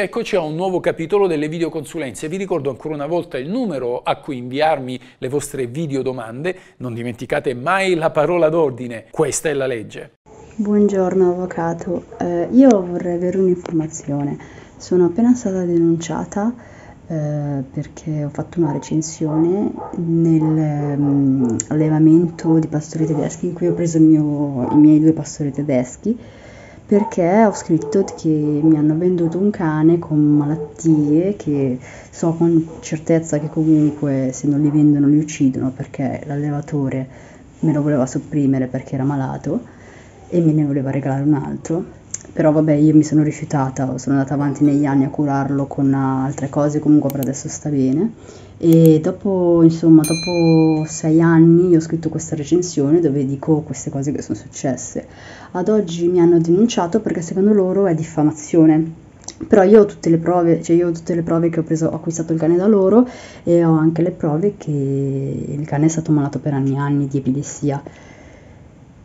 Eccoci a un nuovo capitolo delle videoconsulenze. Vi ricordo ancora una volta il numero a cui inviarmi le vostre videodomande. Non dimenticate mai la parola d'ordine. Questa è la legge. Buongiorno avvocato, eh, io vorrei avere un'informazione. Sono appena stata denunciata eh, perché ho fatto una recensione nell'allevamento mm, um, di pastori tedeschi in cui ho preso mio, i miei due pastori tedeschi perché ho scritto che mi hanno venduto un cane con malattie che so con certezza che comunque se non li vendono li uccidono perché l'allevatore me lo voleva sopprimere perché era malato e me ne voleva regalare un altro però vabbè io mi sono rifiutata, sono andata avanti negli anni a curarlo con altre cose, comunque per adesso sta bene e dopo, insomma, dopo sei anni io ho scritto questa recensione dove dico queste cose che sono successe. Ad oggi mi hanno denunciato perché secondo loro è diffamazione. Però io ho tutte le prove, cioè io ho tutte le prove che ho preso, ho acquistato il cane da loro e ho anche le prove che il cane è stato malato per anni e anni di epilessia.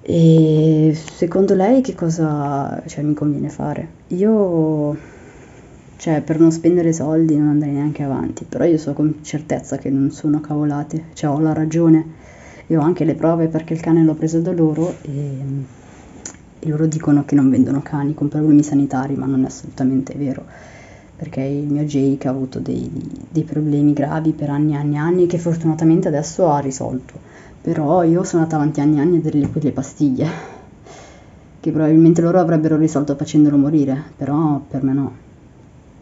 E secondo lei che cosa cioè, mi conviene fare? Io, cioè, per non spendere soldi non andrei neanche avanti, però io so con certezza che non sono cavolate, cioè ho la ragione e ho anche le prove perché il cane l'ho preso da loro e, e loro dicono che non vendono cani con problemi sanitari, ma non è assolutamente vero perché il mio Jake ha avuto dei, dei problemi gravi per anni e anni e anni che fortunatamente adesso ha risolto però io sono andata avanti anni e anni a dargli quelle pastiglie, che probabilmente loro avrebbero risolto facendolo morire, però per me no.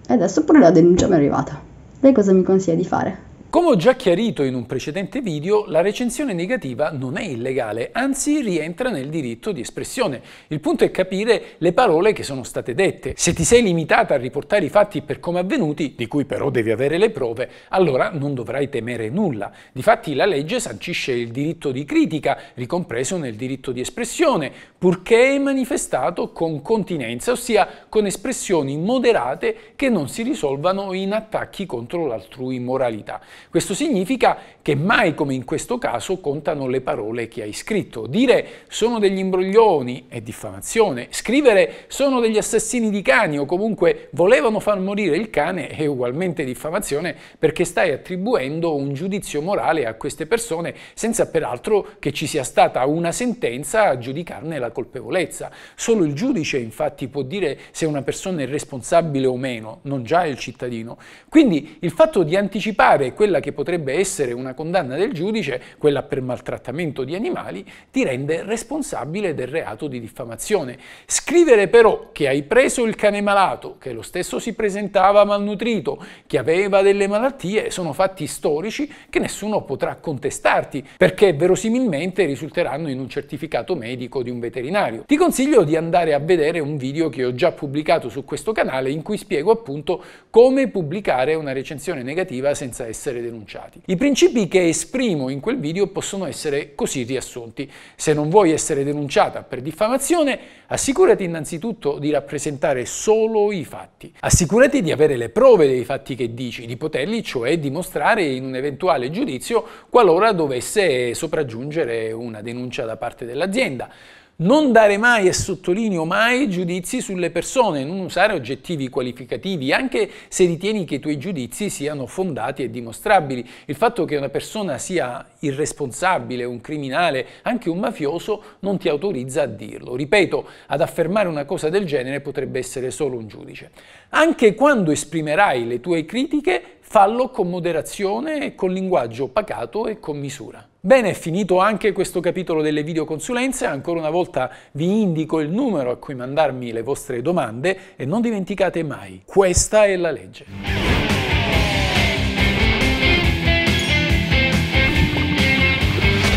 E adesso pure la denuncia mi è arrivata. Lei cosa mi consiglia di fare? Come ho già chiarito in un precedente video, la recensione negativa non è illegale, anzi rientra nel diritto di espressione. Il punto è capire le parole che sono state dette. Se ti sei limitata a riportare i fatti per come avvenuti, di cui però devi avere le prove, allora non dovrai temere nulla. Difatti la legge sancisce il diritto di critica, ricompreso nel diritto di espressione, purché manifestato con continenza, ossia con espressioni moderate che non si risolvano in attacchi contro l'altrui moralità. Questo significa che mai come in questo caso contano le parole che hai scritto. Dire sono degli imbroglioni è diffamazione, scrivere sono degli assassini di cani o comunque volevano far morire il cane è ugualmente diffamazione perché stai attribuendo un giudizio morale a queste persone senza peraltro che ci sia stata una sentenza a giudicarne la colpevolezza. Solo il giudice infatti può dire se una persona è responsabile o meno, non già il cittadino. Quindi il fatto di anticipare quella quella che potrebbe essere una condanna del giudice, quella per maltrattamento di animali, ti rende responsabile del reato di diffamazione. Scrivere però che hai preso il cane malato, che lo stesso si presentava malnutrito, che aveva delle malattie, sono fatti storici che nessuno potrà contestarti, perché verosimilmente risulteranno in un certificato medico di un veterinario. Ti consiglio di andare a vedere un video che ho già pubblicato su questo canale in cui spiego appunto come pubblicare una recensione negativa senza essere denunciati. I principi che esprimo in quel video possono essere così riassunti. Se non vuoi essere denunciata per diffamazione, assicurati innanzitutto di rappresentare solo i fatti. Assicurati di avere le prove dei fatti che dici, di poterli cioè dimostrare in un eventuale giudizio qualora dovesse sopraggiungere una denuncia da parte dell'azienda. Non dare mai e sottolineo mai giudizi sulle persone, non usare oggettivi qualificativi, anche se ritieni che i tuoi giudizi siano fondati e dimostrabili. Il fatto che una persona sia irresponsabile, un criminale, anche un mafioso, non ti autorizza a dirlo. Ripeto, ad affermare una cosa del genere potrebbe essere solo un giudice. Anche quando esprimerai le tue critiche, fallo con moderazione, e con linguaggio pacato e con misura. Bene, è finito anche questo capitolo delle videoconsulenze, ancora una volta vi indico il numero a cui mandarmi le vostre domande e non dimenticate mai, questa è la legge.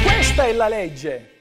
Questa è la legge!